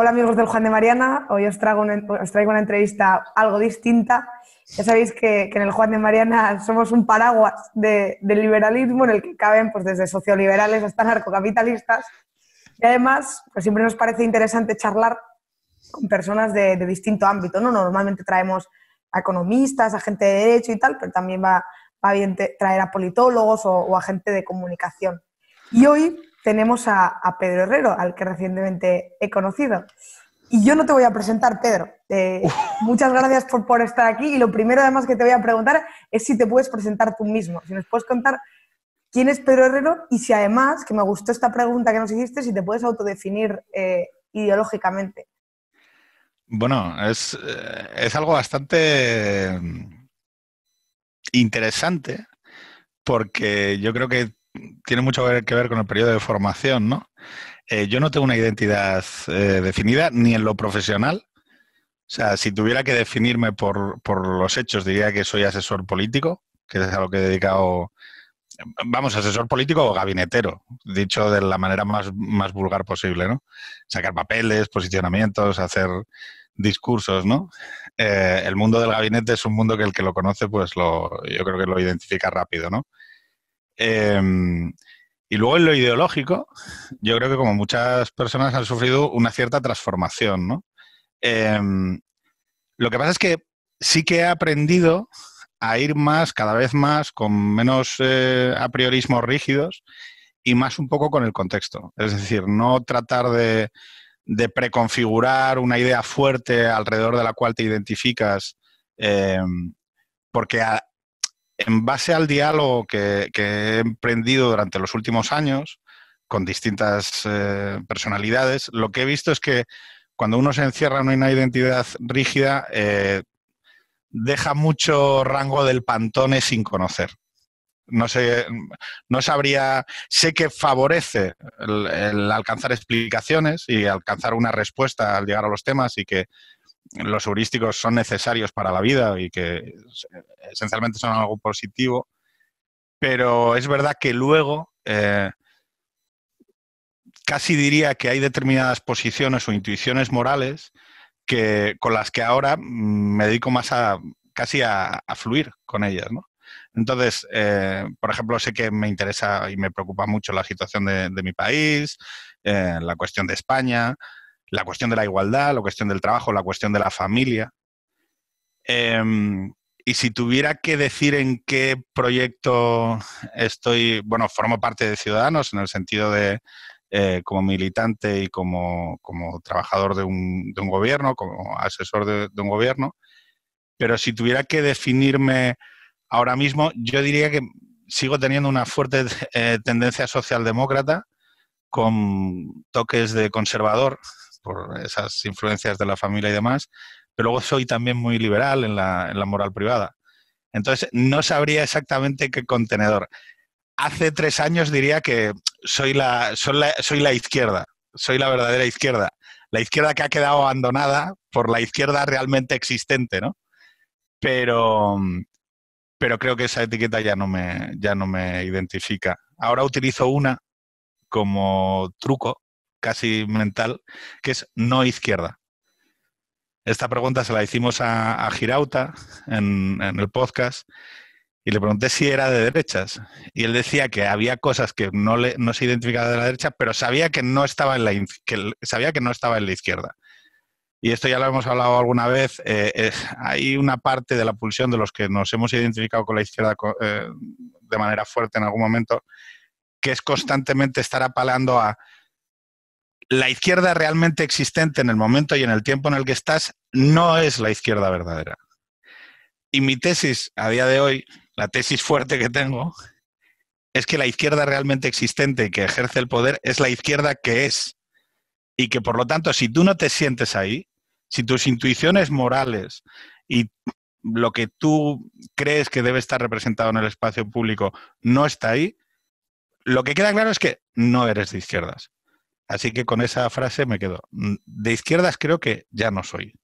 Hola amigos del Juan de Mariana, hoy os, traigo una, os traigo una entrevista algo distinta. Ya sabéis que, en el Juan de Mariana somos un paraguas de, del liberalismo en el que caben pues, desde socioliberales hasta narcocapitalistas. Y además, pues siempre nos parece interesante charlar con personas de, distinto ámbito. ¿no? Normalmente traemos a economistas, a gente de derecho y tal, pero también va, bien traer a politólogos o, o a gente de comunicación. Y hoy tenemos a, Pedro Herrero, al que recientemente he conocido. Y yo no te voy a presentar, Pedro. Eh, muchas gracias por, por, estar aquí. Y lo primero, además, que te voy a preguntar es si te puedes presentar tú mismo. Si nos puedes contar quién es Pedro Herrero y si además, que me gustó esta pregunta que nos hiciste, si te puedes autodefinir eh, ideológicamente. Bueno, es, eh, es algo bastante mm, interesante porque yo creo que tiene mucho que ver con el periodo de formación, ¿no? Eh, yo no tengo una identidad eh, definida ni en lo profesional. O sea, si tuviera que definirme por, por los hechos, diría que soy asesor político, que es a lo que he dedicado, vamos, asesor político o gabinetero, dicho de la manera más, más vulgar posible, ¿no? Sacar papeles, posicionamientos, hacer discursos, ¿no? Eh, el mundo del gabinete es un mundo que el que lo conoce, pues lo, yo creo que lo identifica rápido, ¿no? Em, y luego en lo ideológico, yo creo que como muchas personas han sufrido una cierta transformación, em, lo que pasa es que sí que he aprendido a ir más, cada vez más, con menos eh, a priorismos rígidos y más un poco con el contexto. Es decir, no tratar de, preconfigurar una idea fuerte alrededor de la cual te identificas, em, porque a, en base al diálogo que, he emprendido durante los últimos años con distintas eh, personalidades, lo que he visto es que cuando uno se encierra en una identidad rígida, eh, deja mucho rango del pantone sin conocer. No, sé, no sabría, sé que favorece el alcanzar explicaciones y alcanzar una respuesta al llegar a los temas y que los heurísticos son necesarios para la vida y que esencialmente son algo positivo, pero es verdad que luego eh, casi diría que hay determinadas posiciones o intuiciones morales que, con las que ahora mm, me dedico más a casi a, fluir con ellas, Entonces, eh, por ejemplo, sé que me interesa y me preocupa mucho la situación de, mi país, eh, la cuestión de España, la cuestión de la igualdad, la cuestión del trabajo, la cuestión de la familia. Em, y si tuviera que decir en qué proyecto estoy, bueno, formo parte de Ciudadanos en el sentido de eh, como militante y como, trabajador de un, gobierno, como asesor de, un gobierno, pero si tuviera que definirme ahora mismo, yo diría que sigo teniendo una fuerte eh, tendencia socialdemócrata con toques de conservador, por esas influencias de la familia y demás, pero luego soy también muy liberal en la, moral privada. Entonces, no sabría exactamente qué contenedor. Hace tres años diría que soy la, soy la izquierda, soy la verdadera izquierda, la izquierda que ha quedado abandonada por la izquierda realmente existente, ¿no? Pero, pero creo que esa etiqueta ya no me, ya no me identifica. Ahora utilizo una como truco casi mental, que es no izquierda. Esta pregunta se la hicimos a, Girauta en, el podcast y le pregunté si era de derechas. Y él decía que había cosas que no, se identificaban de la derecha, pero sabía que, no estaba en la, que sabía que no estaba en la izquierda. Y esto ya lo hemos hablado alguna vez. Eh, eh, hay una parte de la pulsión de los que nos hemos identificado con la izquierda eh, de manera fuerte en algún momento, que es constantemente estar apalando a la izquierda realmente existente en el momento y en el tiempo en el que estás no es la izquierda verdadera. Y mi tesis a día de hoy, la tesis fuerte que tengo, es que la izquierda realmente existente que ejerce el poder es la izquierda que es. Y que por lo tanto, si tú no te sientes ahí, si tus intuiciones morales y lo que tú crees que debe estar representado en el espacio público no está ahí, lo que queda claro es que no eres de izquierdas. Así que con esa frase me quedo. Mm, de izquierdas creo que ya no soy.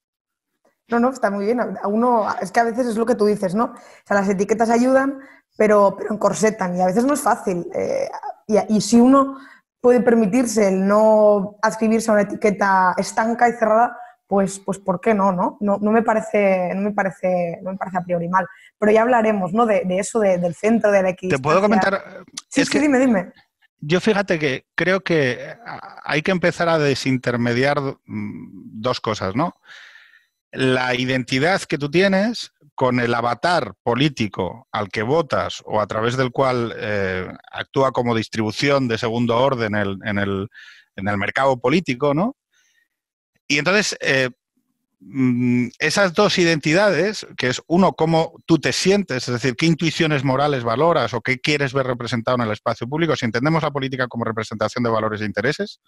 No, no, está muy bien. A uno, es que a veces es lo que tú dices, ¿no? O sea, las etiquetas ayudan, pero, pero encorsetan y a veces no es fácil. Eh, y, si uno puede permitirse el no adscribirse a una etiqueta estanca y cerrada, pues, pues ¿por qué no, no? No, no me parece, no, me parece, no me parece a priori mal. Pero ya hablaremos, ¿no? De, eso, del centro, de la Te puedo comentar... Sí, es que... dime, dime yo fíjate que creo que eh, hay que empezar a desintermediar mm, dos cosas, ¿no? La identidad que tú tienes con el avatar político al que votas o a través del cual eh, actúa como distribución de segundo orden en el, mercado político, ¿no? Y entonces, eh, Mm, esas dos identidades, que es uno, cómo tú te sientes, es decir, qué intuiciones morales valoras o qué quieres ver representado en el espacio público, si entendemos la política como representación de valores e intereses,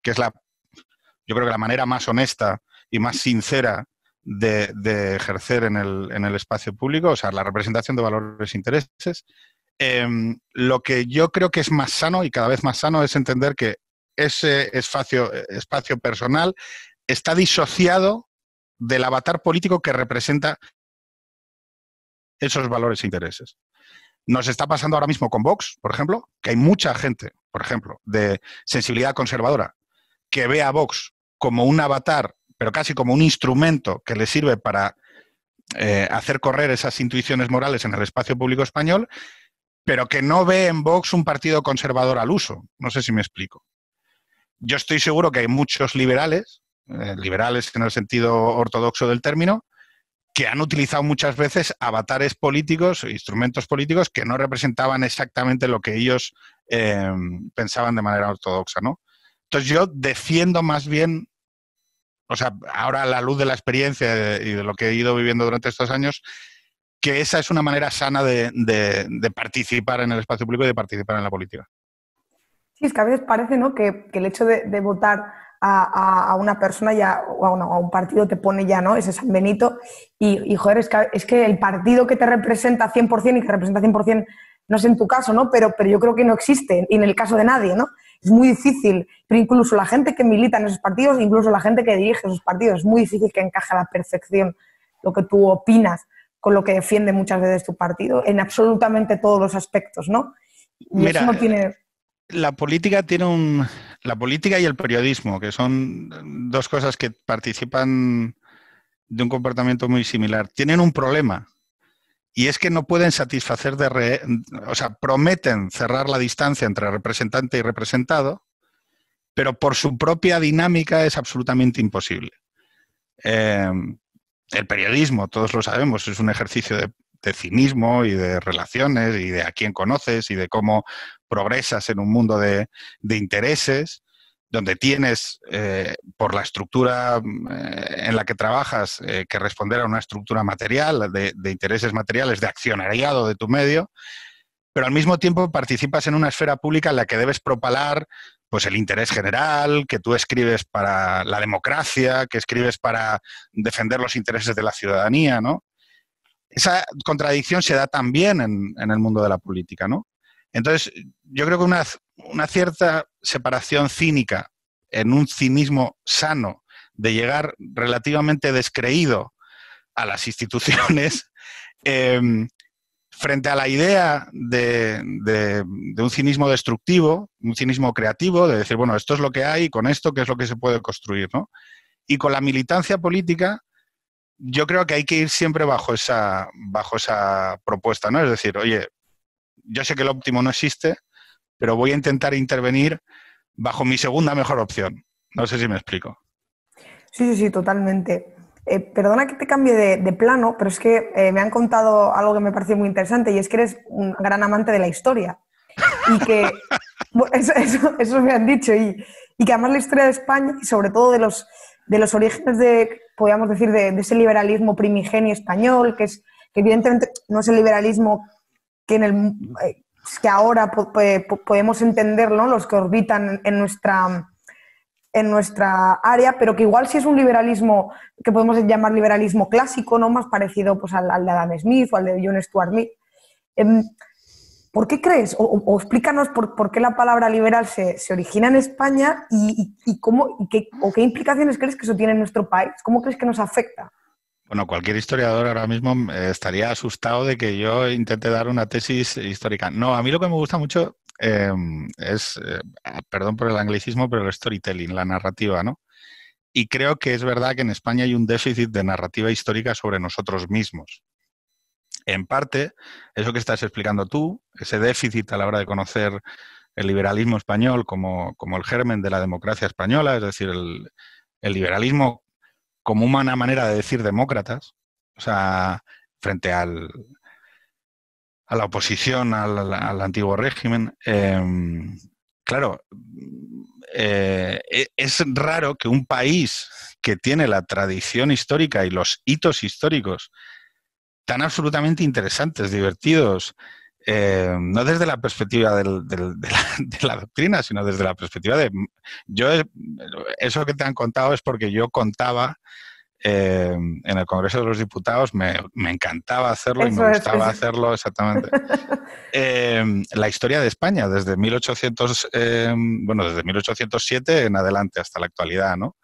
que es la, yo creo que la manera más honesta y más sincera de, ejercer en el, espacio público, o sea, la representación de valores e intereses, em, lo que yo creo que es más sano y cada vez más sano es entender que ese espacio, eh, espacio personal está disociado del avatar político que representa esos valores e intereses. Nos está pasando ahora mismo con Vox, por ejemplo, que hay mucha gente, por ejemplo, de sensibilidad conservadora, que ve a Vox como un avatar, pero casi como un instrumento que le sirve para eh, hacer correr esas intuiciones morales en el espacio público español, pero que no ve en Vox un partido conservador al uso. No sé si me explico. Yo estoy seguro que hay muchos liberales eh, liberales en el sentido ortodoxo del término, que han utilizado muchas veces avatares políticos, instrumentos políticos que no representaban exactamente lo que ellos em, pensaban de manera ortodoxa, ¿no? Entonces yo defiendo más bien, o sea, ahora a la luz de la experiencia y de lo que he ido viviendo durante estos años, que esa es una manera sana de, participar en el espacio público y de participar en la política. Sí, es que a veces parece ¿no? que, el hecho de votar a, una persona ya, o a, un partido te pone ya, ¿no? Ese San Benito. Y, joder, es que, es que, el partido que te representa 100% y que representa 100%, no es en tu caso, ¿no? Pero, pero yo creo que no existe, y en el caso de nadie, ¿no? Es muy difícil, pero incluso la gente que milita en esos partidos, incluso la gente que dirige esos partidos, es muy difícil que encaje a la perfección lo que tú opinas con lo que defiende muchas veces tu partido, en absolutamente todos los aspectos, ¿no? Mira, no tiene... La política tiene un, la política y el periodismo, que son dos cosas que participan de un comportamiento muy similar, tienen un problema. Y es que no pueden satisfacer de... o sea, prometen cerrar la distancia entre representante y representado, pero por su propia dinámica es absolutamente imposible. Eh, el periodismo, todos lo sabemos, es un ejercicio de de cinismo y de relaciones y de a quién conoces y de cómo progresas en un mundo de, intereses donde tienes eh, por la estructura eh, en la que trabajas eh, que responder a una estructura material, de, intereses materiales, de accionariado de tu medio, pero al mismo tiempo participas en una esfera pública en la que debes propalar pues, el interés general, que tú escribes para la democracia, que escribes para defender los intereses de la ciudadanía, ¿no? esa contradicción se da también en, el mundo de la política, ¿no? Entonces, yo creo que una, cierta separación cínica en un cinismo sano de llegar relativamente descreído a las instituciones em, frente a la idea de, un cinismo destructivo, un cinismo creativo, de decir, bueno, esto es lo que hay, con esto, ¿qué es lo que se puede construir? Y con la militancia política, yo creo que hay que ir siempre bajo esa, bajo esa propuesta, ¿no? Es decir, oye, yo sé que el óptimo no existe, pero voy a intentar intervenir bajo mi segunda mejor opción. No sé si me explico. Sí, sí, sí, totalmente. Eh, perdona que te cambie de, plano, pero es que eh, me han contado algo que me pareció muy interesante y es que eres un gran amante de la historia. Y que eso, me han dicho. Y, y, que además la historia de España y sobre todo de los, de los orígenes de podríamos decir, de, ese liberalismo primigenio español, que es que evidentemente no es el liberalismo que en el eh, que ahora podemos entenderlo Los que orbitan en nuestra en nuestra área, pero que igual sí es un liberalismo que podemos llamar liberalismo clásico, ¿no? Más parecido pues, al, de Adam Smith o al de John Stuart Mill. Em, ¿Por qué crees? O, explícanos por, qué la palabra liberal se, origina en España y, cómo, qué, o qué implicaciones crees que eso tiene en nuestro país. ¿Cómo crees que nos afecta? Bueno, cualquier historiador ahora mismo eh, estaría asustado de que yo intente dar una tesis histórica. No, a mí lo que me gusta mucho eh, es, eh, ah, perdón por el anglicismo, pero el storytelling, la narrativa, ¿no? Y creo que es verdad que en España hay un déficit de narrativa histórica sobre nosotros mismos en parte, eso que estás explicando tú, ese déficit a la hora de conocer el liberalismo español como, el germen de la democracia española, es decir, el, liberalismo como una manera de decir demócratas, o sea, frente a la oposición al, antiguo régimen. Em, claro, eh, e, es raro que un país que tiene la tradición histórica y los hitos históricos tan absolutamente interesantes, divertidos, eh, no desde la perspectiva de, la, doctrina, sino desde la perspectiva de... Yo, eh, eso que te han contado es porque yo contaba eh, en el Congreso de los Diputados, me, encantaba hacerlo y me gustaba hacerlo exactamente. la historia de España desde 1800, bueno, desde 1807 en adelante hasta la actualidad, ¿no?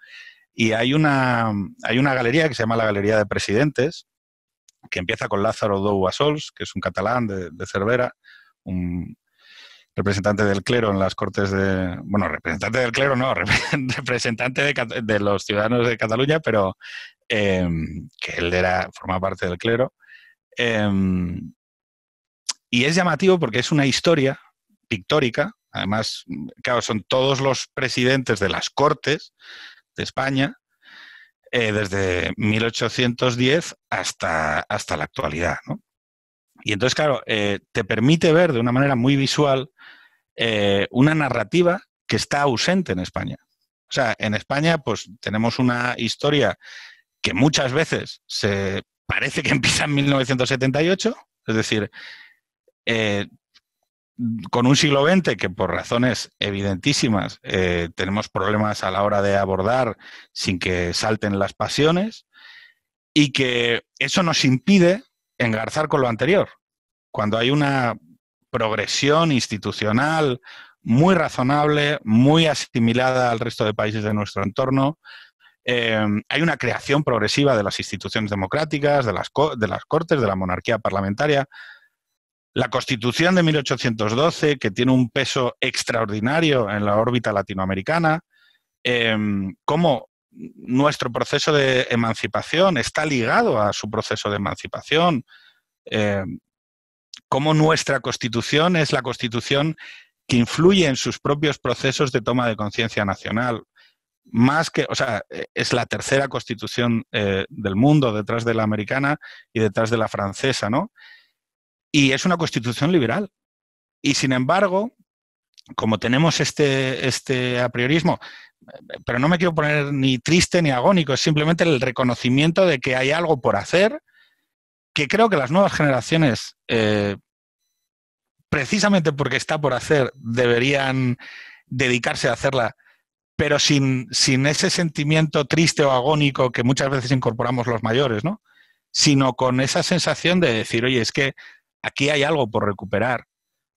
Y hay una, hay una galería que se llama la Galería de Presidentes, que empieza con Lázaro Douasols, Sols, que es un catalán de, Cervera, un representante del clero en las cortes de... Bueno, representante del clero no, representante de, los ciudadanos de Cataluña, pero em, que él era, forma parte del clero. Em, y es llamativo porque es una historia pictórica, además, claro, son todos los presidentes de las cortes de España, eh, desde 1810 hasta, hasta la actualidad. ¿no? Y entonces, claro, eh, te permite ver de una manera muy visual eh, una narrativa que está ausente en España. O sea, en España pues tenemos una historia que muchas veces se parece que empieza en 1978, es decir, con un siglo XX que por razones evidentísimas eh, tenemos problemas a la hora de abordar sin que salten las pasiones y que eso nos impide engarzar con lo anterior. Cuando hay una progresión institucional muy razonable, muy asimilada al resto de países de nuestro entorno, em, hay una creación progresiva de las instituciones democráticas, de las cortes, de la monarquía parlamentaria, la Constitución de 1812, que tiene un peso extraordinario en la órbita latinoamericana, em, cómo nuestro proceso de emancipación está ligado a su proceso de emancipación, em, cómo nuestra Constitución es la Constitución que influye en sus propios procesos de toma de conciencia nacional. Más que, o sea, e, es la tercera constitución eh, del mundo, detrás de la americana y detrás de la francesa, ¿no? Y es una constitución liberal. Y sin embargo, como tenemos este, este a priorismo eh, pero no me quiero poner ni triste ni agónico, es simplemente el reconocimiento de que hay algo por hacer, que creo que las nuevas generaciones, eh, precisamente porque está por hacer, deberían dedicarse a hacerla, pero sin, sin ese sentimiento triste o agónico que muchas veces incorporamos los mayores, ¿no? sino con esa sensación de decir, oye, es que aquí hay algo por recuperar,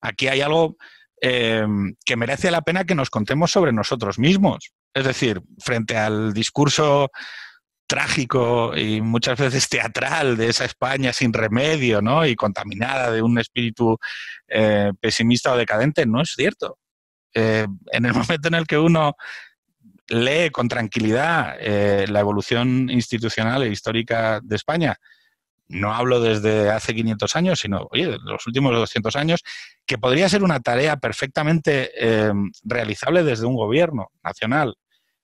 aquí hay algo eh, que merece la pena que nos contemos sobre nosotros mismos. Es decir, frente al discurso trágico y muchas veces teatral de esa España sin remedio y contaminada de un espíritu eh, pesimista o decadente, no es cierto. Eh, en el momento en el que uno lee con tranquilidad la evolución institucional e histórica de España no hablo desde hace 500 años, sino, oye, los últimos 200 años, que podría ser una tarea perfectamente em, realizable desde un gobierno nacional,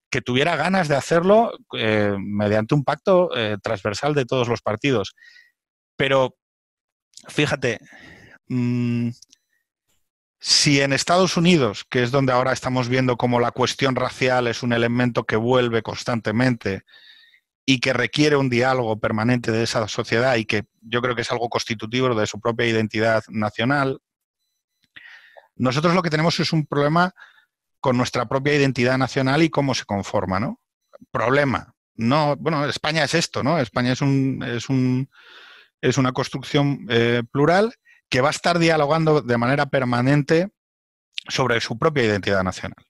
que tuviera ganas de hacerlo eh, mediante un pacto eh, transversal de todos los partidos. Pero, fíjate, mm, si en Estados Unidos, que es donde ahora estamos viendo como la cuestión racial es un elemento que vuelve constantemente, y que requiere un diálogo permanente de esa sociedad y que yo creo que es algo constitutivo de su propia identidad nacional. Nosotros lo que tenemos es un problema con nuestra propia identidad nacional y cómo se conforma, ¿no? Problema. No, bueno, España es esto, ¿no? España es un, es un es una construcción eh, plural que va a estar dialogando de manera permanente sobre su propia identidad nacional.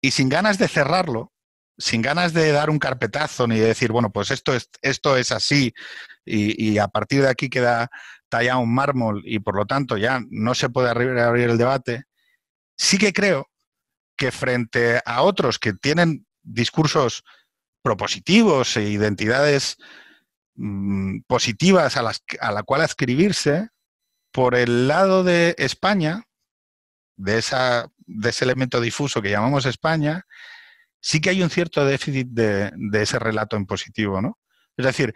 Y sin ganas de cerrarlo, sin ganas de dar un carpetazo ni de decir, bueno, pues esto es, esto es así y, a partir de aquí queda tallado un mármol y por lo tanto ya no se puede abrir el debate, sí que creo que frente a otros que tienen discursos propositivos e identidades mm, positivas a, las, a la cual adscribirse, por el lado de España, de, esa, de ese elemento difuso que llamamos España, sí que hay un cierto déficit de, ese relato en positivo, ¿no? Es decir,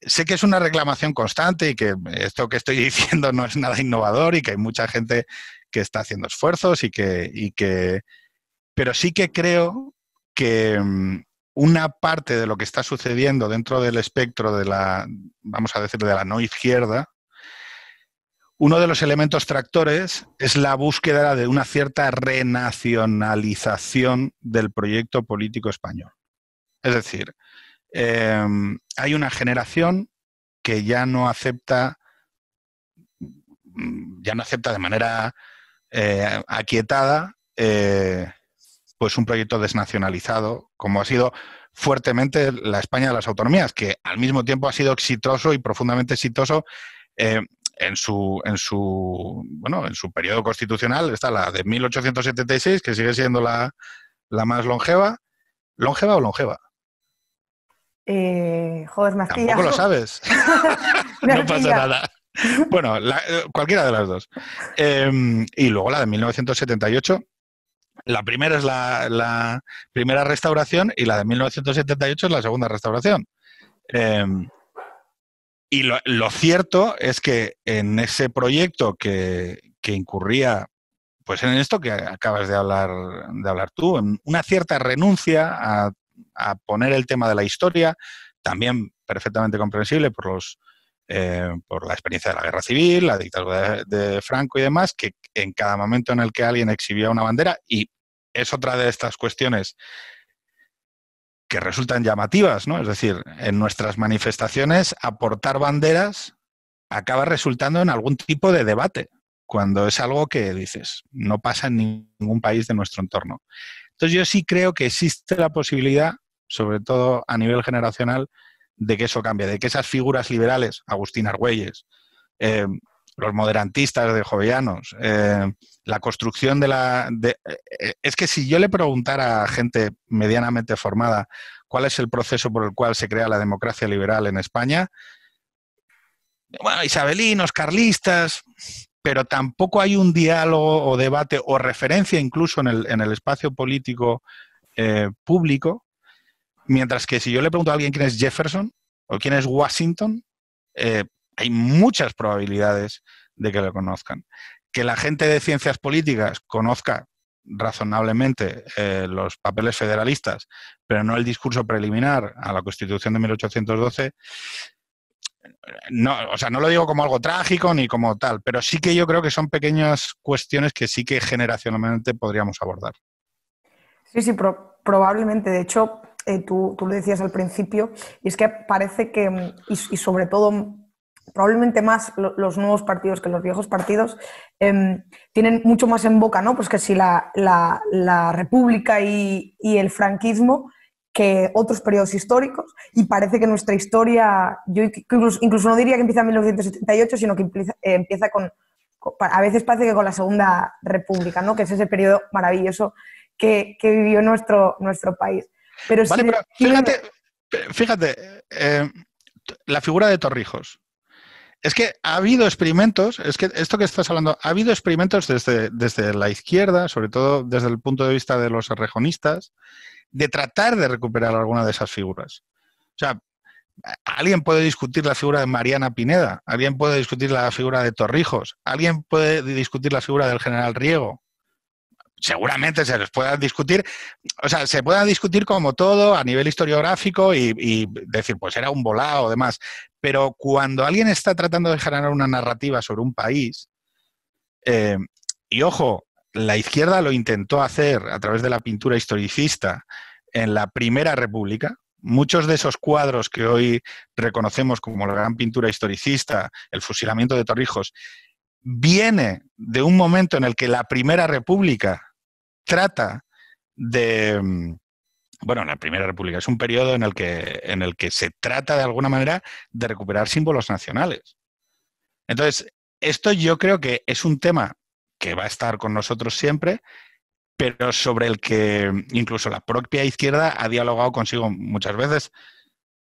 sé que es una reclamación constante y que esto que estoy diciendo no es nada innovador y que hay mucha gente que está haciendo esfuerzos y que, y que... pero sí que creo que mm, una parte de lo que está sucediendo dentro del espectro de la, vamos a decir, de la no izquierda, uno de los elementos tractores es la búsqueda de una cierta renacionalización del proyecto político español. Es decir, em, hay una generación que ya no acepta, mm, ya no acepta de manera eh, aquietada eh, pues un proyecto desnacionalizado, como ha sido fuertemente la España de las autonomías, que al mismo tiempo ha sido exitoso y profundamente exitoso eh, en su, en su, bueno, en su periodo constitucional está la de 1876, que sigue siendo la, más longeva. ¿Longeva o longeva? Eh, joder, Macías. Tampoco lo sabes. no pasa nada. Bueno, eh, cualquiera de las dos. Em, y luego la de 1978. La primera es la, la, primera restauración y la de 1978 es la segunda restauración. Eh, y lo, cierto es que en ese proyecto que, incurría, pues en esto que acabas de hablar, de hablar tú, en una cierta renuncia a, poner el tema de la historia, también perfectamente comprensible por los, eh, por la experiencia de la guerra civil, la dictadura de, Franco y demás, que en cada momento en el que alguien exhibía una bandera, y es otra de estas cuestiones que resultan llamativas, ¿no? Es decir, en nuestras manifestaciones aportar banderas acaba resultando en algún tipo de debate, cuando es algo que dices, no pasa en ningún país de nuestro entorno. Entonces yo sí creo que existe la posibilidad, sobre todo a nivel generacional, de que eso cambie, de que esas figuras liberales, Agustín Argüelles, eh, los moderantistas de Jovellanos, eh, la construcción de la... Eh, es que si yo le preguntara a gente medianamente formada cuál es el proceso por el cual se crea la democracia liberal en España, bueno, isabelinos, carlistas, pero tampoco hay un diálogo o debate o referencia incluso en el, espacio político eh, público, mientras que si yo le pregunto a alguien quién es Jefferson o quién es Washington, eh, hay muchas probabilidades de que lo conozcan que la gente de ciencias políticas conozca razonablemente eh, los papeles federalistas, pero no el discurso preliminar a la Constitución de 1812, no, o sea, no lo digo como algo trágico ni como tal, pero sí que yo creo que son pequeñas cuestiones que sí que generacionalmente podríamos abordar. Sí, sí, probablemente. De hecho, eh, tú, tú, lo decías al principio, y es que parece que, y sobre todo probablemente más los nuevos partidos que los viejos partidos, em, tienen mucho más en boca, ¿no? Pues que si la, la, República y, el franquismo que otros periodos históricos y parece que nuestra historia, yo incluso, no diría que empieza en 1978, sino que empieza, eh, con, a veces parece que con la Segunda República, ¿no? Que es ese periodo maravilloso que, vivió nuestro, nuestro país. Pero, sí fíjate, fíjate eh, la figura de Torrijos, es que ha habido experimentos, es que esto que estás hablando, ha habido experimentos desde, desde la izquierda, sobre todo desde el punto de vista de los rejonistas, de tratar de recuperar alguna de esas figuras. O sea, alguien puede discutir la figura de Mariana Pineda, alguien puede discutir la figura de Torrijos, alguien puede discutir la figura del general Riego, seguramente se les pueda discutir, o sea, se pueda discutir como todo a nivel historiográfico y, decir, pues era un volado o demás, pero cuando alguien está tratando de generar una narrativa sobre un país, eh, y ojo, la izquierda lo intentó hacer a través de la pintura historicista en la Primera República, muchos de esos cuadros que hoy reconocemos como la gran pintura historicista, el fusilamiento de Torrijos, viene de un momento en el que la Primera República trata de, mm, bueno, la Primera República es un periodo en el que, en el que se trata de alguna manera de recuperar símbolos nacionales. Entonces, esto yo creo que es un tema que va a estar con nosotros siempre, pero sobre el que mm, incluso la propia izquierda ha dialogado consigo muchas veces.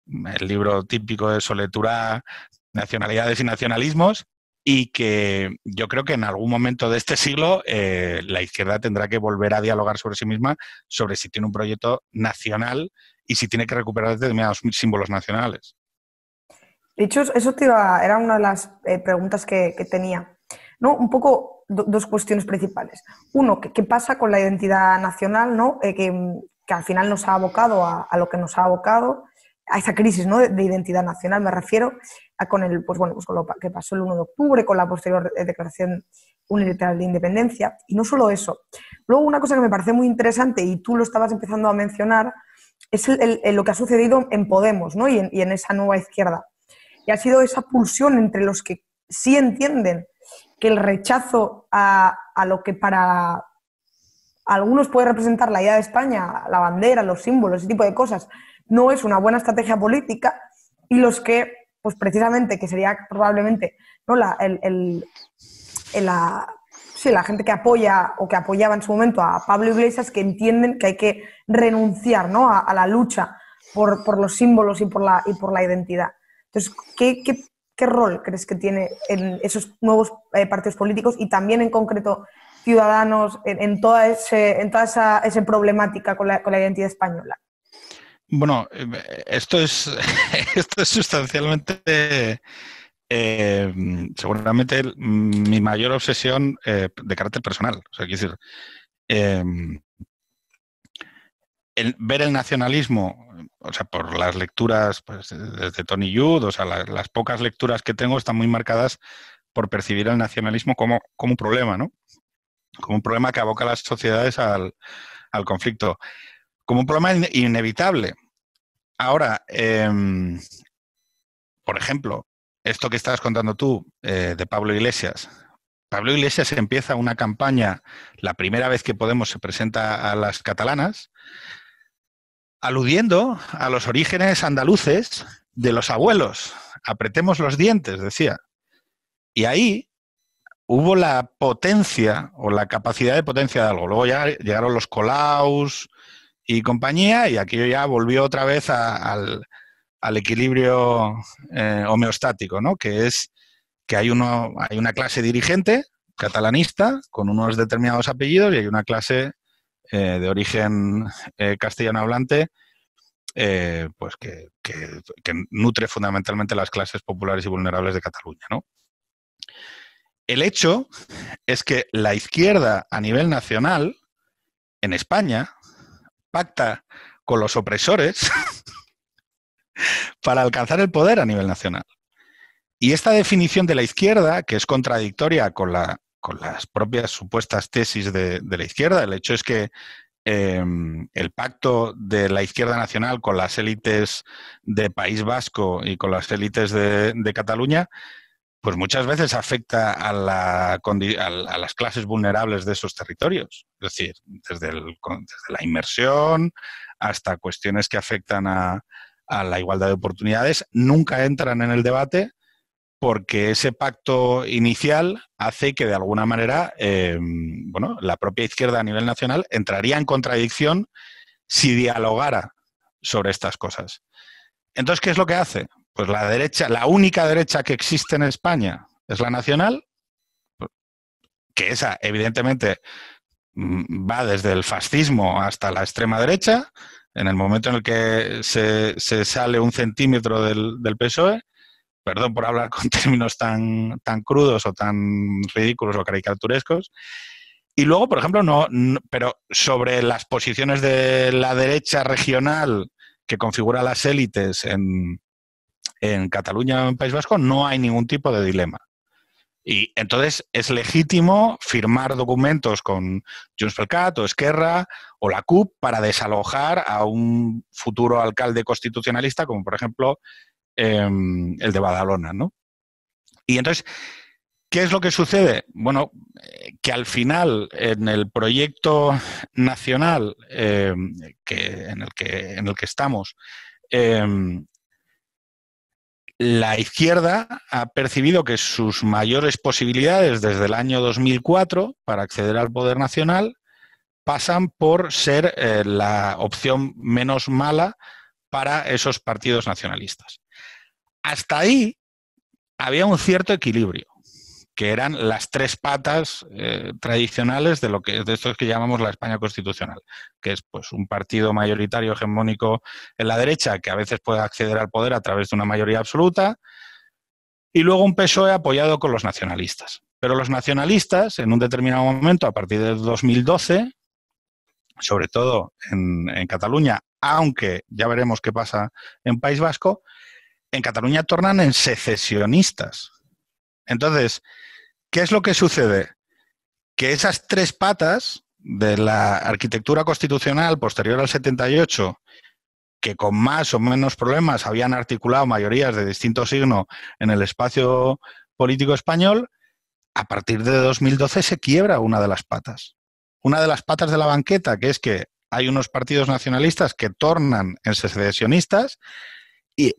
El libro típico de Soletura, Nacionalidades y Nacionalismos, y que yo creo que en algún momento de este siglo eh, la izquierda tendrá que volver a dialogar sobre sí misma, sobre si tiene un proyecto nacional y si tiene que recuperar determinados símbolos nacionales. De hecho, eso, era una de las eh, preguntas que, tenía. ¿no? Un poco dos cuestiones principales. Uno, ¿qué, pasa con la identidad nacional, ¿no? Eh, que, al final nos ha abocado a lo que nos ha abocado? a esa crisis ¿no? de identidad nacional, me refiero con, el, pues bueno, pues con lo que pasó el 1 de octubre, con la posterior declaración unilateral de independencia, y no solo eso. Luego, una cosa que me parece muy interesante, y tú lo estabas empezando a mencionar, es lo que ha sucedido en Podemos y, en, esa nueva izquierda. Y ha sido esa pulsión entre los que sí entienden que el rechazo a, a lo que para algunos puede representar la idea de España, la bandera, los símbolos, ese tipo de cosas, no es una buena estrategia política y los que, pues precisamente, que sería probablemente ¿no? la, el, la, la gente que apoya o que apoyaba en su momento a Pablo Iglesias, que entienden que hay que renunciar ¿no? a, la lucha por, los símbolos y por la, y por la identidad. Entonces, ¿qué, rol crees que tiene en esos nuevos eh, partidos políticos y también en concreto Ciudadanos en, toda, ese, en toda esa, problemática con la, con la identidad española? Bueno, em, esto es, esto es sustancialmente, eh, seguramente mi mayor obsesión eh, de carácter personal. O sea, quiero decir, em, ver el nacionalismo, o sea, por las lecturas pues, desde Tony Judd, o sea, las pocas lecturas que tengo están muy marcadas por percibir el nacionalismo como, un problema, ¿no? Como un problema que aboca a las sociedades al, al conflicto como un problema inevitable. Ahora, em, por ejemplo, esto que estabas contando tú eh, de Pablo Iglesias. Pablo Iglesias empieza una campaña, la primera vez que Podemos se presenta a las catalanas, aludiendo a los orígenes andaluces de los abuelos. Apretemos los dientes, decía. Y ahí hubo la potencia o la capacidad de potencia de algo. Luego ya llegaron los Colaus, y compañía, y aquello ya volvió otra vez al, equilibrio eh, homeostático, ¿no? que es que hay, uno, hay una clase dirigente catalanista con unos determinados apellidos y hay una clase eh, de origen eh, castellano hablante pues que, nutre fundamentalmente las clases populares y vulnerables de Cataluña. El hecho es que la izquierda a nivel nacional, en España, pacta con los opresores para alcanzar el poder a nivel nacional. Y esta definición de la izquierda, que es contradictoria con, las propias supuestas tesis de, la izquierda, el hecho es que em, el pacto de la izquierda nacional con las élites de País Vasco y con las élites de Cataluña pues muchas veces afecta a, a, las clases vulnerables de esos territorios. Es decir, desde, la inmersión hasta cuestiones que afectan a, la igualdad de oportunidades, nunca entran en el debate porque ese pacto inicial hace que de alguna manera eh, bueno, la propia izquierda a nivel nacional entraría en contradicción si dialogara sobre estas cosas. Entonces, ¿qué es lo que hace? Pues la derecha, la única derecha que existe en España es la nacional, que esa evidentemente mm, va desde el fascismo hasta la extrema derecha, en el momento en el que se, sale un centímetro del, PSOE, perdón por hablar con términos tan, tan crudos o tan ridículos o caricaturescos, y luego, por ejemplo, no pero sobre las posiciones de la derecha regional que configura las élites en, en Cataluña o en País Vasco no hay ningún tipo de dilema. Y entonces es legítimo firmar documentos con Junts per o Esquerra o la CUP para desalojar a un futuro alcalde constitucionalista como por ejemplo em, el de Badalona, ¿no? Y entonces, ¿qué es lo que sucede? Bueno, eh, que al final en el proyecto nacional em, en, el que, en el que estamos, eh, la izquierda ha percibido que sus mayores posibilidades desde el año 2004 para acceder al poder nacional pasan por ser eh, la opción menos mala para esos partidos nacionalistas. Hasta ahí había un cierto equilibrio que eran las tres patas eh, tradicionales de lo que de que llamamos la España constitucional, que es pues un partido mayoritario hegemónico en la derecha que a veces puede acceder al poder a través de una mayoría absoluta y luego un PSOE apoyado con los nacionalistas. Pero los nacionalistas en un determinado momento a partir de 2012 sobre todo en Cataluña, aunque ya veremos qué pasa en País Vasco, en Cataluña tornan en secesionistas. Entonces, ¿Qué es lo que sucede? Que esas tres patas de la arquitectura constitucional posterior al 78, que con más o menos problemas habían articulado mayorías de distinto signo en el espacio político español, a partir de 2012 se quiebra una de las patas. Una de las patas de la banqueta, que es que hay unos partidos nacionalistas que tornan en secesionistas y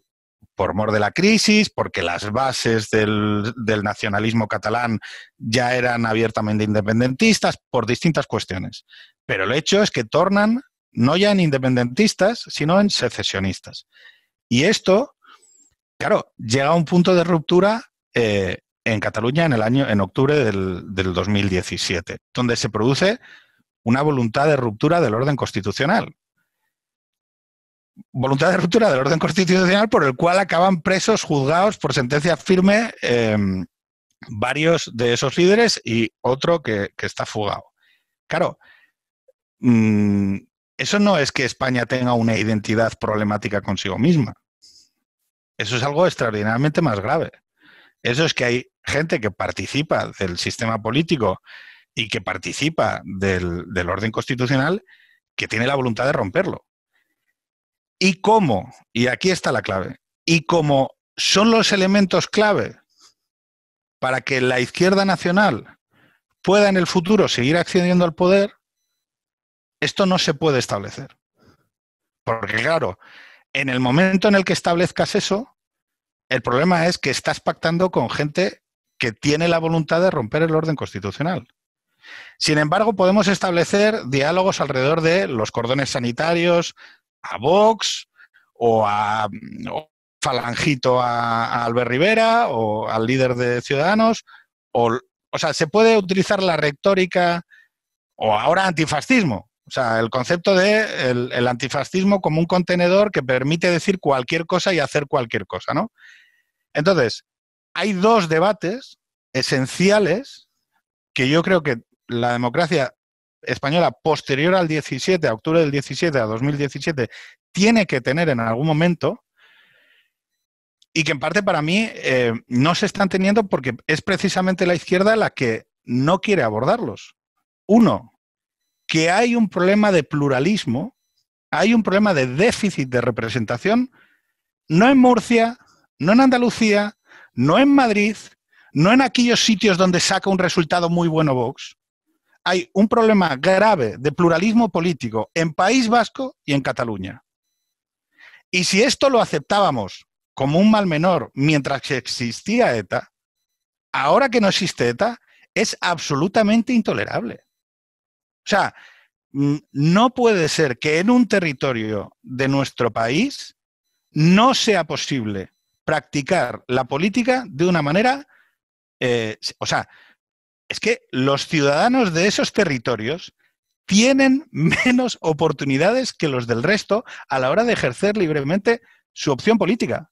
por mor de la crisis, porque las bases del, nacionalismo catalán ya eran abiertamente independentistas, por distintas cuestiones. Pero el hecho es que tornan no ya en independentistas, sino en secesionistas. Y esto, claro, llega a un punto de ruptura eh, en Cataluña en el año, en octubre del, del 2017, donde se produce una voluntad de ruptura del orden constitucional voluntad de ruptura del orden constitucional por el cual acaban presos, juzgados por sentencia firme eh, varios de esos líderes y otro que, está fugado. Claro, mm, eso no es que España tenga una identidad problemática consigo misma. Eso es algo extraordinariamente más grave. Eso es que hay gente que participa del sistema político y que participa del orden constitucional que tiene la voluntad de romperlo y cómo, y aquí está la clave, y cómo son los elementos clave para que la izquierda nacional pueda en el futuro seguir accediendo al poder, esto no se puede establecer. Porque claro, en el momento en el que establezcas eso, el problema es que estás pactando con gente que tiene la voluntad de romper el orden constitucional. Sin embargo, podemos establecer diálogos alrededor de los cordones sanitarios, a Vox o a Falangito a, Albert Rivera o al líder de Ciudadanos. O, o sea, se puede utilizar la retórica o ahora antifascismo. O sea, el concepto de antifascismo como un contenedor que permite decir cualquier cosa y hacer cualquier cosa, ¿no? Entonces, hay dos debates esenciales que yo creo que la democracia española posterior al 17, a octubre del 17 a 2017, tiene que tener en algún momento y que en parte para mí eh, no se están teniendo porque es precisamente la izquierda la que no quiere abordarlos. Uno, que hay un problema de pluralismo, hay un problema de déficit de representación, no en Murcia, no en Andalucía, no en Madrid, no en aquellos sitios donde saca un resultado muy bueno Vox, hay un problema grave de pluralismo político en País Vasco y en Cataluña. Y si esto lo aceptábamos como un mal menor mientras existía ETA, ahora que no existe ETA, es absolutamente intolerable. O sea, no puede ser que en un territorio de nuestro país no sea posible practicar la política de una manera, eh, o sea, es que los ciudadanos de esos territorios tienen menos oportunidades que los del resto a la hora de ejercer libremente su opción política.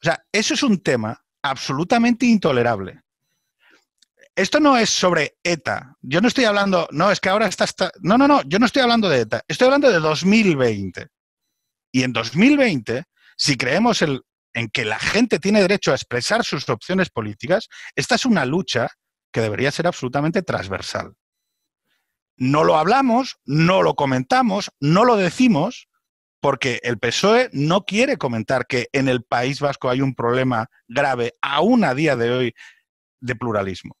O sea, eso es un tema absolutamente intolerable. Esto no es sobre ETA. Yo no estoy hablando, no, es que ahora está, No, no, no, yo no estoy hablando de ETA. Estoy hablando de 2020. Y en 2020, si creemos en que la gente tiene derecho a expresar sus opciones políticas, esta es una lucha que debería ser absolutamente transversal. No lo hablamos, no lo comentamos, no lo decimos, porque el PSOE no quiere comentar que en el País Vasco hay un problema grave, aún a día de hoy, de pluralismo.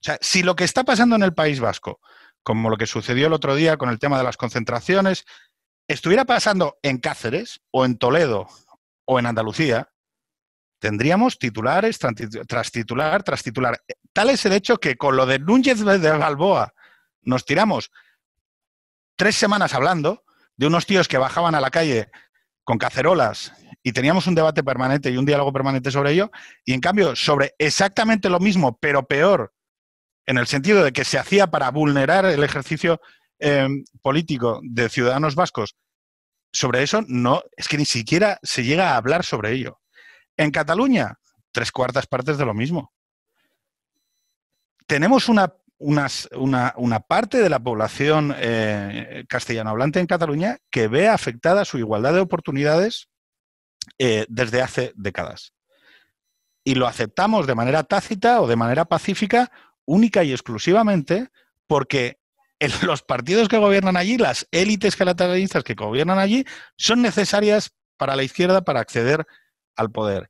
O sea, si lo que está pasando en el País Vasco, como lo que sucedió el otro día con el tema de las concentraciones, estuviera pasando en Cáceres o en Toledo o en Andalucía, Tendríamos titulares tras titular tras titular. Tal es el hecho que con lo de Núñez de Balboa nos tiramos tres semanas hablando de unos tíos que bajaban a la calle con cacerolas y teníamos un debate permanente y un diálogo permanente sobre ello, y en cambio sobre exactamente lo mismo, pero peor, en el sentido de que se hacía para vulnerar el ejercicio em, político de ciudadanos vascos, sobre eso no, es que ni siquiera se llega a hablar sobre ello. En Cataluña, tres cuartas partes de lo mismo. Tenemos una, una, parte de la población eh, castellanohablante hablante en Cataluña que ve afectada su igualdad de oportunidades eh, desde hace décadas. Y lo aceptamos de manera tácita o de manera pacífica única y exclusivamente porque los partidos que gobiernan allí, las élites catalanistas que gobiernan allí, son necesarias para la izquierda para acceder al poder.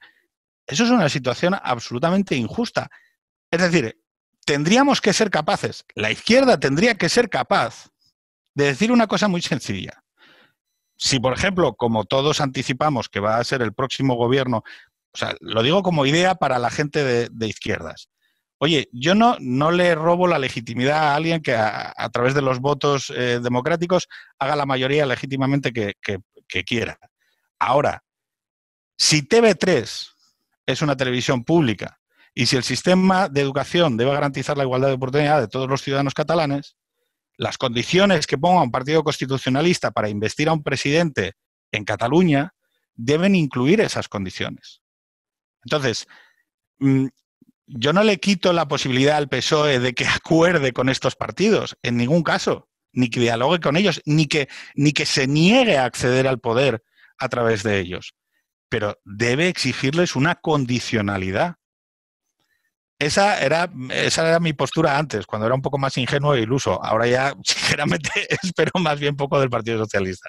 Eso es una situación absolutamente injusta. Es decir, tendríamos que ser capaces, la izquierda tendría que ser capaz de decir una cosa muy sencilla. Si, por ejemplo, como todos anticipamos que va a ser el próximo gobierno, o sea, lo digo como idea para la gente de, izquierdas. Oye, yo no, no, le robo la legitimidad a alguien que a, través de los votos eh, democráticos haga la mayoría legítimamente que quiera. Ahora, si TV3 es una televisión pública y si el sistema de educación debe garantizar la igualdad de oportunidad de todos los ciudadanos catalanes, las condiciones que ponga un partido constitucionalista para investir a un presidente en Cataluña deben incluir esas condiciones. Entonces, mm, yo no le quito la posibilidad al PSOE de que acuerde con estos partidos, en ningún caso, ni que dialogue con ellos, ni que, ni que se niegue a acceder al poder a través de ellos pero debe exigirles una condicionalidad. Esa era, esa era mi postura antes, cuando era un poco más ingenuo e iluso. Ahora ya, sinceramente, espero más bien poco del Partido Socialista.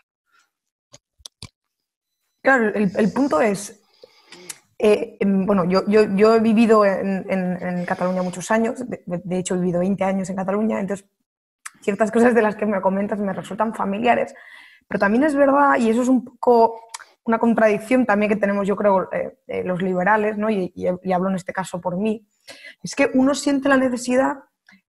Claro, el, punto es, eh, em, bueno, yo, yo, he vivido en, Cataluña muchos años, de, hecho he vivido 20 años en Cataluña, entonces ciertas cosas de las que me comentas me resultan familiares, pero también es verdad, y eso es un poco una contradicción también que tenemos, yo creo, eh, eh, los liberales, ¿no? Y, hablo en este caso por mí, es que uno siente la necesidad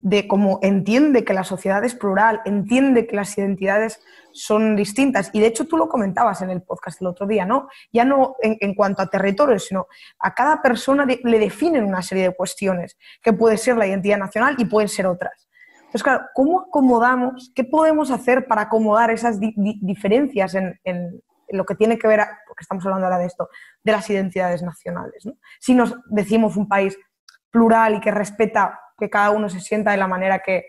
de, como entiende que la sociedad es plural, entiende que las identidades son distintas, y de hecho tú lo comentabas en el podcast el otro día, ¿no? Ya no en, cuanto a territorios, sino a cada persona le definen una serie de cuestiones, que puede ser la identidad nacional y pueden ser otras. Entonces, claro, ¿cómo acomodamos? ¿Qué podemos hacer para acomodar esas diferencias en, lo que tiene que ver, porque estamos hablando ahora de esto, de las identidades nacionales. Si nos decimos un país plural y que respeta que cada uno se sienta de la manera que,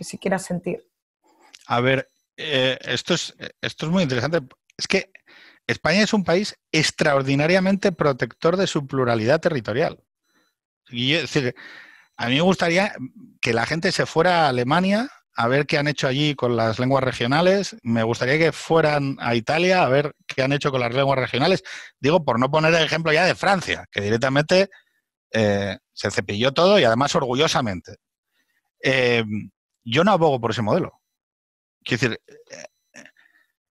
se quiera sentir. A ver, eh, esto, es, eh, esto es muy interesante. Es que España es un país extraordinariamente protector de su pluralidad territorial. Y decir, a mí me gustaría que la gente se fuera a Alemania a ver qué han hecho allí con las lenguas regionales. Me gustaría que fueran a Italia a ver qué han hecho con las lenguas regionales. Digo, por no poner el ejemplo ya de Francia, que directamente eh, se cepilló todo y además orgullosamente. Eh, yo no abogo por ese modelo. Quiero decir, eh,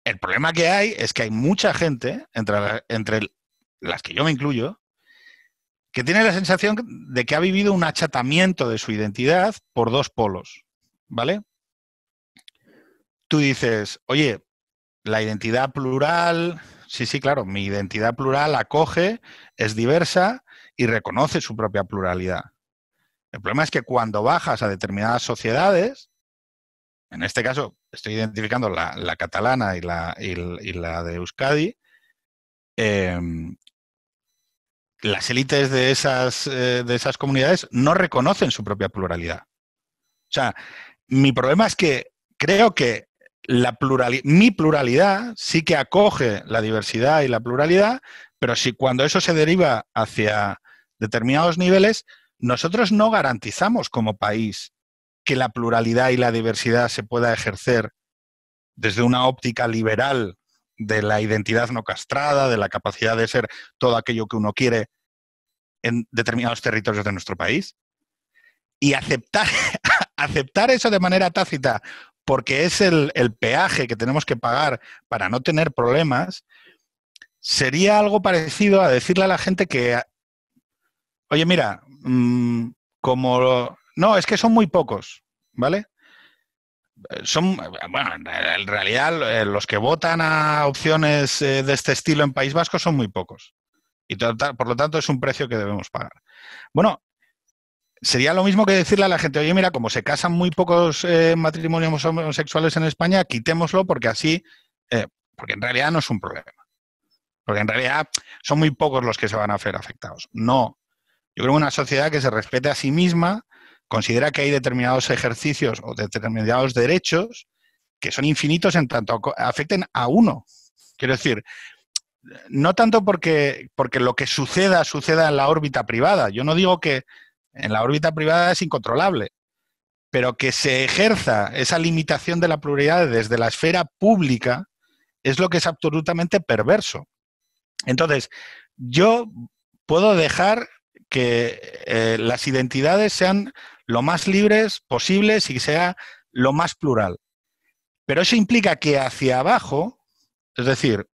el problema que hay es que hay mucha gente, entre, entre las que yo me incluyo, que tiene la sensación de que ha vivido un achatamiento de su identidad por dos polos. ¿Vale? tú dices, oye, la identidad plural, sí, sí, claro, mi identidad plural acoge, es diversa y reconoce su propia pluralidad. El problema es que cuando bajas a determinadas sociedades, en este caso estoy identificando la, catalana y la, de Euskadi, em, las élites de esas, eh, de esas comunidades no reconocen su propia pluralidad. O sea, mi problema es que creo que la mi pluralidad sí que acoge la diversidad y la pluralidad, pero si cuando eso se deriva hacia determinados niveles, nosotros no garantizamos como país que la pluralidad y la diversidad se pueda ejercer desde una óptica liberal de la identidad no castrada, de la capacidad de ser todo aquello que uno quiere en determinados territorios de nuestro país. Y aceptar, aceptar eso de manera tácita porque es el, peaje que tenemos que pagar para no tener problemas, sería algo parecido a decirle a la gente que, oye, mira, mm, como... No, es que son muy pocos, ¿vale? Eh, son, bueno, en realidad eh, los que votan a opciones eh, de este estilo en País Vasco son muy pocos. Y por lo tanto es un precio que debemos pagar. Bueno, sería lo mismo que decirle a la gente, oye, mira, como se casan muy pocos eh, matrimonios homosexuales en España, quitémoslo porque así, eh, porque en realidad no es un problema. Porque en realidad son muy pocos los que se van a ver afectados. No. Yo creo que una sociedad que se respete a sí misma considera que hay determinados ejercicios o determinados derechos que son infinitos en tanto afecten a uno. Quiero decir, no tanto porque, porque lo que suceda suceda en la órbita privada. Yo no digo que, en la órbita privada es incontrolable, pero que se ejerza esa limitación de la pluralidad desde la esfera pública es lo que es absolutamente perverso. Entonces, yo puedo dejar que eh, las identidades sean lo más libres posibles y sea lo más plural. Pero eso implica que hacia abajo, es decir,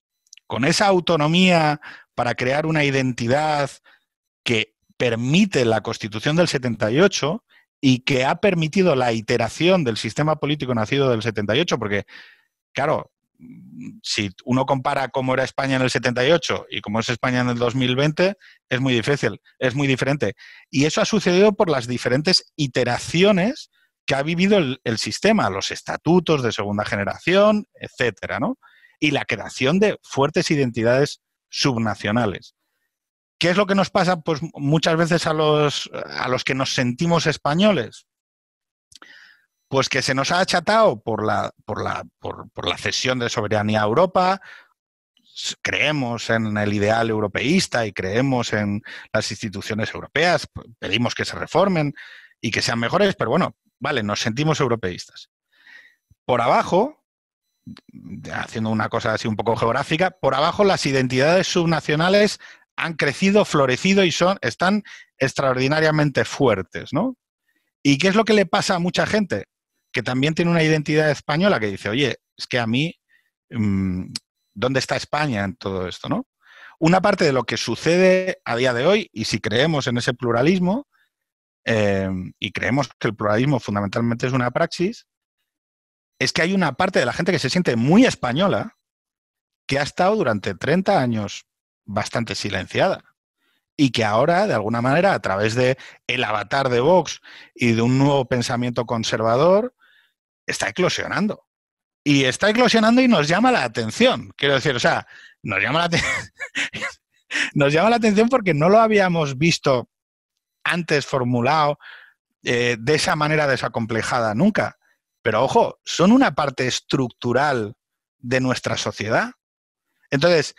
con esa autonomía para crear una identidad que permite la Constitución del 78 y que ha permitido la iteración del sistema político nacido del 78, porque, claro, si uno compara cómo era España en el 78 y cómo es España en el 2020, es muy difícil, es muy diferente. Y eso ha sucedido por las diferentes iteraciones que ha vivido el, sistema, los estatutos de segunda generación, etcétera, ¿no? Y la creación de fuertes identidades subnacionales. ¿Qué es lo que nos pasa pues, muchas veces a los, que nos sentimos españoles? Pues que se nos ha achatado por la, por la, por la cesión de soberanía a Europa, creemos en el ideal europeísta y creemos en las instituciones europeas, pedimos que se reformen y que sean mejores, pero bueno, vale, nos sentimos europeístas. Por abajo, haciendo una cosa así un poco geográfica, por abajo las identidades subnacionales han crecido, florecido y son, están extraordinariamente fuertes, ¿no? ¿Y qué es lo que le pasa a mucha gente? Que también tiene una identidad española que dice, oye, es que a mí, mm, ¿dónde está España en todo esto, no? Una parte de lo que sucede a día de hoy, y si creemos en ese pluralismo, eh, y creemos que el pluralismo fundamentalmente es una praxis, es que hay una parte de la gente que se siente muy española, que ha estado durante 30 años, bastante silenciada y que ahora, de alguna manera, a través de el avatar de Vox y de un nuevo pensamiento conservador, está eclosionando. Y está eclosionando y nos llama la atención. Quiero decir, o sea, nos llama la, nos llama la atención porque no lo habíamos visto antes formulado eh, de esa manera desacomplejada nunca. Pero ojo, son una parte estructural de nuestra sociedad. Entonces,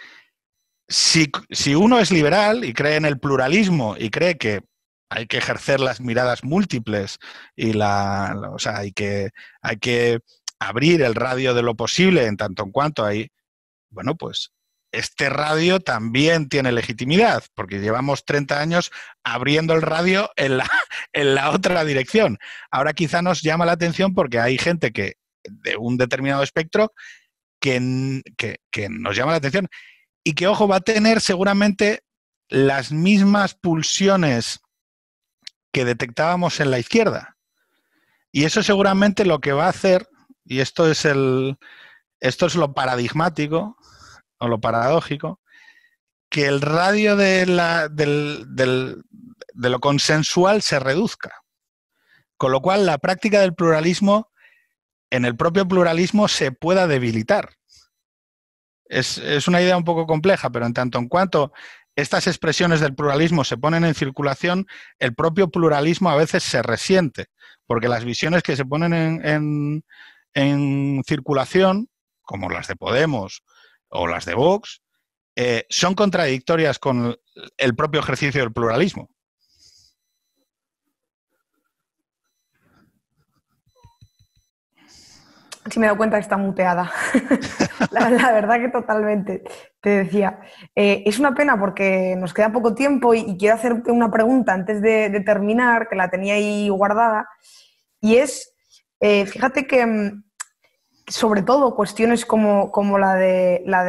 si, uno es liberal y cree en el pluralismo y cree que hay que ejercer las miradas múltiples y la, o sea, hay que, hay que abrir el radio de lo posible en tanto en cuanto hay, bueno, pues este radio también tiene legitimidad, porque llevamos 30 años abriendo el radio en la, en la otra dirección. Ahora quizá nos llama la atención porque hay gente que de un determinado espectro que, que nos llama la atención y que, ojo, va a tener seguramente las mismas pulsiones que detectábamos en la izquierda. Y eso seguramente lo que va a hacer, y esto es, el, esto es lo paradigmático o lo paradójico, que el radio de, la, de lo consensual se reduzca. Con lo cual, la práctica del pluralismo, en el propio pluralismo, se pueda debilitar. Es, una idea un poco compleja, pero en tanto en cuanto estas expresiones del pluralismo se ponen en circulación, el propio pluralismo a veces se resiente, porque las visiones que se ponen en, circulación, como las de Podemos o las de Vox, eh, son contradictorias con el propio ejercicio del pluralismo. Si me he cuenta que está muteada. la, verdad que totalmente. Te decía, eh, es una pena porque nos queda poco tiempo y, quiero hacerte una pregunta antes de, terminar, que la tenía ahí guardada. Y es, eh, fíjate que mm, sobre todo cuestiones como, la, de, la,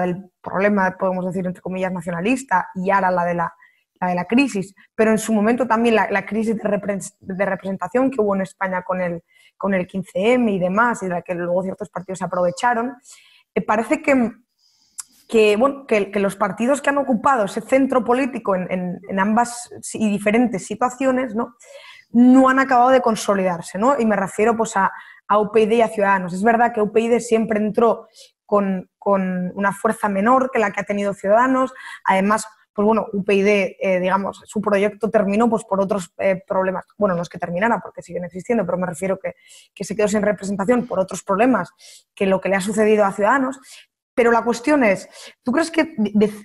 del problema, podemos decir, entre comillas, nacionalista y ahora la de la, de la crisis, pero en su momento también la, crisis de representación que hubo en España con el con el 15M y demás, y de la que luego ciertos partidos se aprovecharon, parece que, que, bueno, que, los partidos que han ocupado ese centro político en, en, en ambas y diferentes situaciones, ¿no? no han acabado de consolidarse, ¿no? Y me refiero pues a, a UPyD y a Ciudadanos. Es verdad que UPyD siempre entró con, con, una fuerza menor que la que ha tenido Ciudadanos, además pues bueno, UPyD, eh, digamos, su proyecto terminó pues por otros eh, problemas, bueno, no es que terminara porque siguen existiendo, pero me refiero que, que se quedó sin representación por otros problemas que lo que le ha sucedido a Ciudadanos. Pero la cuestión es, ¿tú crees que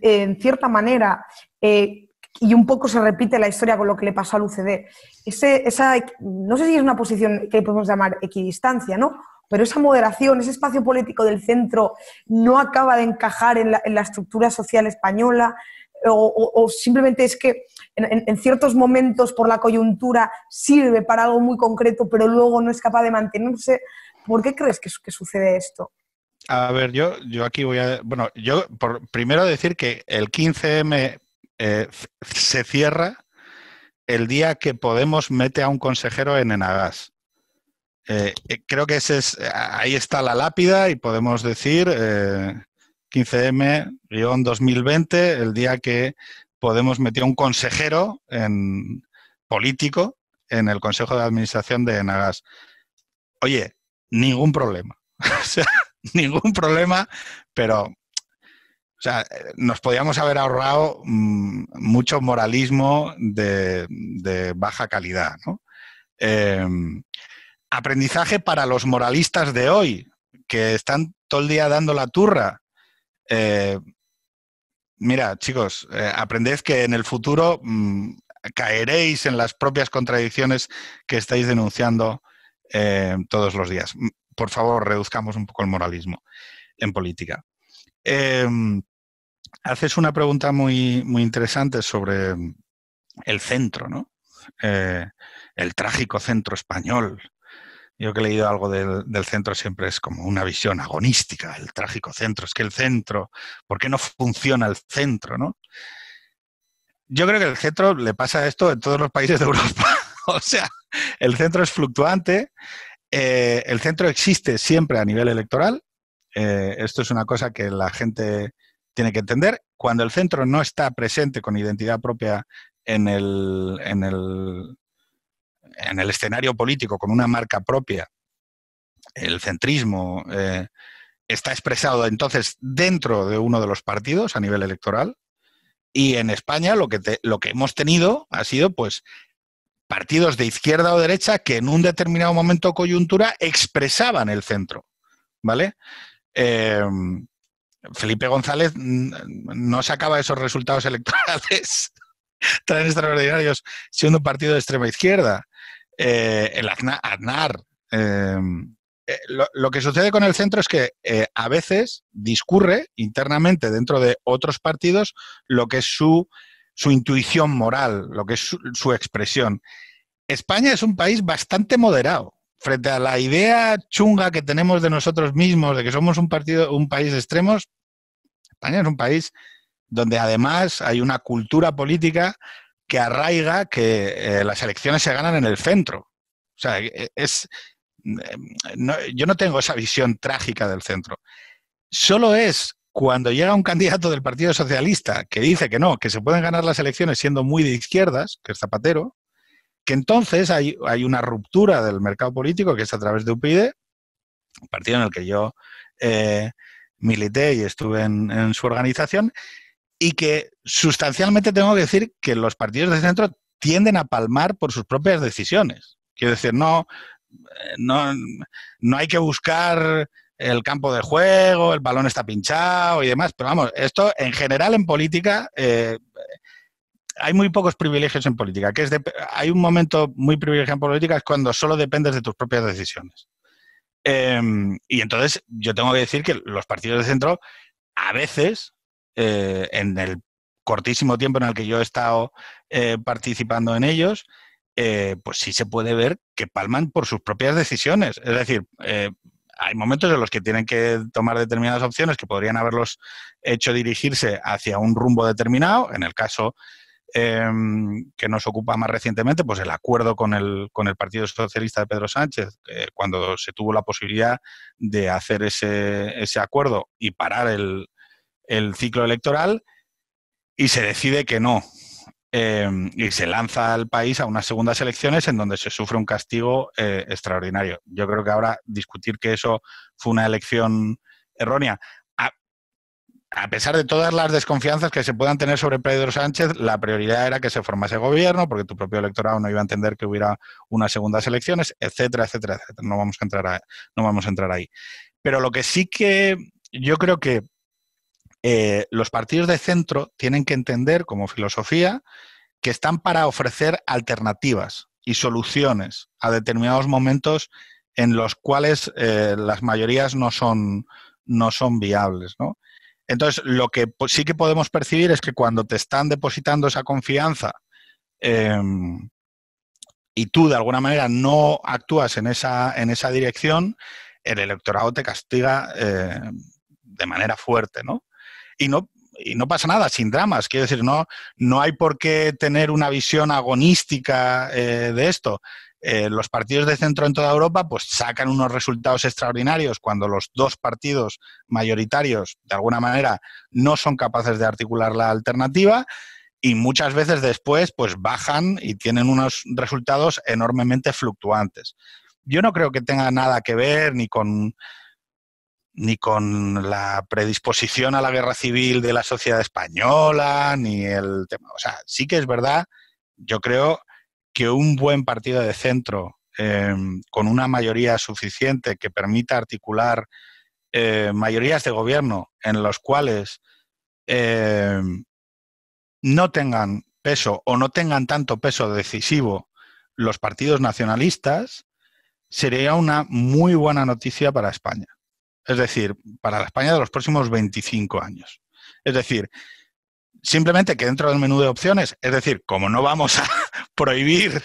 en cierta manera, eh, y un poco se repite la historia con lo que le pasó al UCD, esa, no sé si es una posición que podemos llamar equidistancia, ¿no? pero esa moderación, ese espacio político del centro no acaba de encajar en la estructura social española, o, simplemente es que en, ciertos momentos por la coyuntura sirve para algo muy concreto, pero luego no es capaz de mantenerse. ¿Por qué crees que, sucede esto? A ver, yo, yo aquí voy a... Bueno, yo primero decir que el 15M eh, se cierra el día que Podemos mete a un consejero en Enagas. Eh, eh, creo que es, ahí está la lápida y podemos decir, 15M-2020, el día que Podemos metió un consejero en, político en el Consejo de Administración de Nagas. Oye, ningún problema. o sea, ningún problema, pero nos podíamos haber ahorrado mm, mucho moralismo de, baja calidad. Em, aprendizaje para los moralistas de hoy, que están todo el día dando la turra. Eh, mira, chicos, eh, aprended que en el futuro mm, caeréis en las propias contradicciones que estáis denunciando eh, todos los días. Mm, por favor, reduzcamos un poco el moralismo en política. Em, haces una pregunta muy, muy interesante sobre el centro, ¿no? el trágico centro español, yo que he leído algo del, centro siempre es como una visión agonística, el trágico centro. Es que el centro, ¿por qué no funciona el centro? ¿no? Yo creo que el centro le pasa esto en todos los países de Europa. o sea, el centro es fluctuante, eh, el centro existe siempre a nivel electoral. Eh, esto es una cosa que la gente tiene que entender. Cuando el centro no está presente con identidad propia en el en el escenario político con una marca propia, el centrismo eh, está expresado entonces dentro de uno de los partidos a nivel electoral. Y en España lo que, lo que hemos tenido ha sido pues partidos de izquierda o derecha que en un determinado momento coyuntura expresaban el centro. ¿Vale? Em, Felipe González mm, no sacaba esos resultados electorales tan extraordinarios siendo un partido de extrema izquierda. Eh, el Aznar. Em, eh, lo, que sucede con el centro es que eh, a veces discurre internamente dentro de otros partidos lo que es su, su intuición moral, lo que es su, expresión. España es un país bastante moderado. Frente a la idea chunga que tenemos de nosotros mismos, de que somos un, partido, un país de extremos, España es un país donde además hay una cultura política que arraiga que eh, las elecciones se ganan en el centro. O sea, e, e, es, mm, em, yo no tengo esa visión trágica del centro. Solo es cuando llega un candidato del Partido Socialista que dice que no, que se pueden ganar las elecciones siendo muy de izquierdas, que es Zapatero, que entonces hay, una ruptura del mercado político que es a través de UPyD, un partido en el que yo eh, milité y estuve en, su organización, y que sustancialmente tengo que decir que los partidos de centro tienden a palmar por sus propias decisiones. Quiero decir, eh, no, no, hay que buscar el campo de juego, el balón está pinchado y demás, pero vamos, esto en general en política... Eh, hay muy pocos privilegios en política. Que hay un momento muy privilegiado en política es cuando solo dependes de tus propias decisiones. Em, y entonces yo tengo que decir que los partidos de centro a veces eh, en el cortísimo tiempo en el que yo he estado eh, participando en ellos, eh, pues sí se puede ver que palman por sus propias decisiones. Es decir, hay momentos en los que tienen que tomar determinadas opciones que podrían haberlos hecho dirigirse hacia un rumbo determinado. En el caso em, que nos ocupa más recientemente, pues el acuerdo con el, con el Partido Socialista de Pedro Sánchez, cuando se tuvo la posibilidad de hacer ese, ese acuerdo y parar el, el ciclo electoral y se decide que no. Em, y se lanza al país a unas segundas elecciones en donde se sufre un castigo eh, extraordinario. Yo creo que ahora discutir que eso fue una elección errónea, a, pesar de todas las desconfianzas que se puedan tener sobre Pedro Sánchez, la prioridad era que se formase gobierno, porque tu propio electorado no iba a entender que hubiera unas segundas elecciones, etcétera, etcétera, etcétera. No vamos a entrar, no vamos a entrar ahí. Pero lo que sí que yo creo que eh, los partidos de centro tienen que entender como filosofía que están para ofrecer alternativas y soluciones a determinados momentos en los cuales eh, las mayorías no son, no son viables. ¿no? Entonces, lo que sí que podemos percibir es que cuando te están depositando esa confianza em, y tú de alguna manera no actúas en esa, en esa dirección, el electorado te castiga eh, de manera fuerte, ¿no? y no, y no pasa nada, sin dramas. Quiero decir, no, no hay por qué tener una visión agonística eh, de esto. Eh, los partidos de centro en toda Europa pues sacan unos resultados extraordinarios cuando los dos partidos mayoritarios de alguna manera no son capaces de articular la alternativa y muchas veces después pues bajan y tienen unos resultados enormemente fluctuantes. Yo no creo que tenga nada que ver ni con ni con la predisposición a la guerra civil de la sociedad española, ni el tema. O sea, sí que es verdad, yo creo que un buen partido de centro em, con una mayoría suficiente que permita articular eh, mayorías de gobierno en los cuales em, no tengan peso o no tengan tanto peso decisivo los partidos nacionalistas, sería una muy buena noticia para España es decir, para la España de los próximos 25 años. Es decir, simplemente que dentro del menú de opciones, es decir, como no vamos a prohibir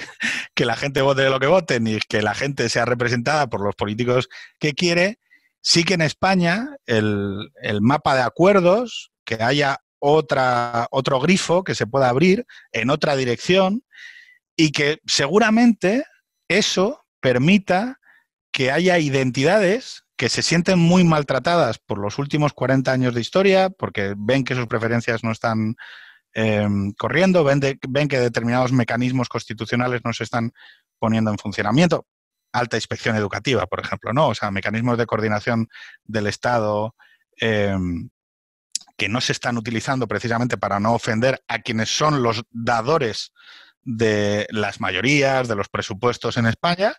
que la gente vote lo que vote, ni que la gente sea representada por los políticos que quiere, sí que en España el, el mapa de acuerdos, que haya otra, otro grifo que se pueda abrir en otra dirección y que seguramente eso permita que haya identidades que se sienten muy maltratadas por los últimos 40 años de historia, porque ven que sus preferencias no están em, corriendo, ven, que determinados mecanismos constitucionales no se están poniendo en funcionamiento. Alta inspección educativa, por ejemplo, ¿no? O sea, mecanismos de coordinación del Estado em, que no se están utilizando precisamente para no ofender a quienes son los dadores de las mayorías, de los presupuestos en España,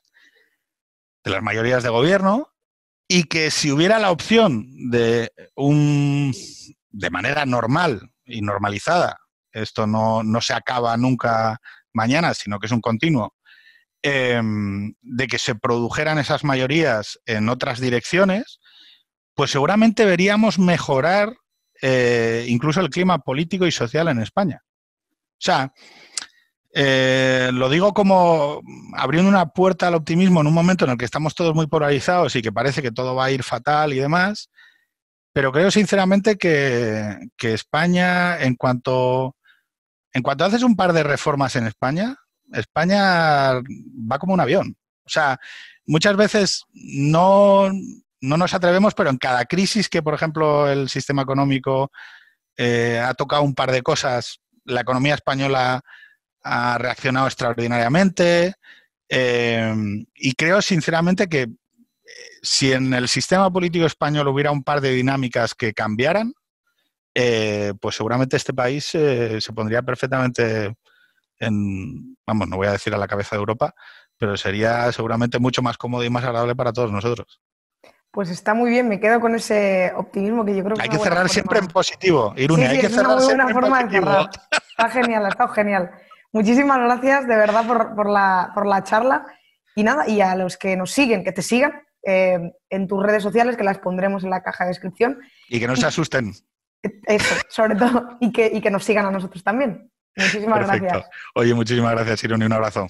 de las mayorías de gobierno, y que si hubiera la opción de un de manera normal y normalizada, esto no, se acaba nunca mañana, sino que es un continuo, em, de que se produjeran esas mayorías en otras direcciones, pues seguramente veríamos mejorar eh, incluso el clima político y social en España. O sea, eh, lo digo como abriendo una puerta al optimismo en un momento en el que estamos todos muy polarizados y que parece que todo va a ir fatal y demás, pero creo sinceramente que, España, en cuanto, en cuanto haces un par de reformas en España, España va como un avión. O sea, muchas veces no, nos atrevemos, pero en cada crisis que, por ejemplo, el sistema económico eh, ha tocado un par de cosas, la economía española ha reaccionado extraordinariamente eh, y creo sinceramente que eh, si en el sistema político español hubiera un par de dinámicas que cambiaran, eh, pues seguramente este país se pondría perfectamente en, vamos, no voy a decir a la cabeza de Europa, pero sería seguramente mucho más cómodo y más agradable para todos nosotros. Pues está muy bien, me quedo con ese optimismo que yo creo que... Hay que cerrar siempre en positivo, Irune, hay que cerrar siempre en positivo. Está genial, ha estado genial. Muchísimas gracias de verdad por, por, la, por la charla. Y nada, y a los que nos siguen, que te sigan eh, en tus redes sociales, que las pondremos en la caja de descripción. Y que no se asusten. Eso, sobre todo, y que, nos sigan a nosotros también. Muchísimas gracias. Oye, muchísimas gracias, Irón, y un abrazo.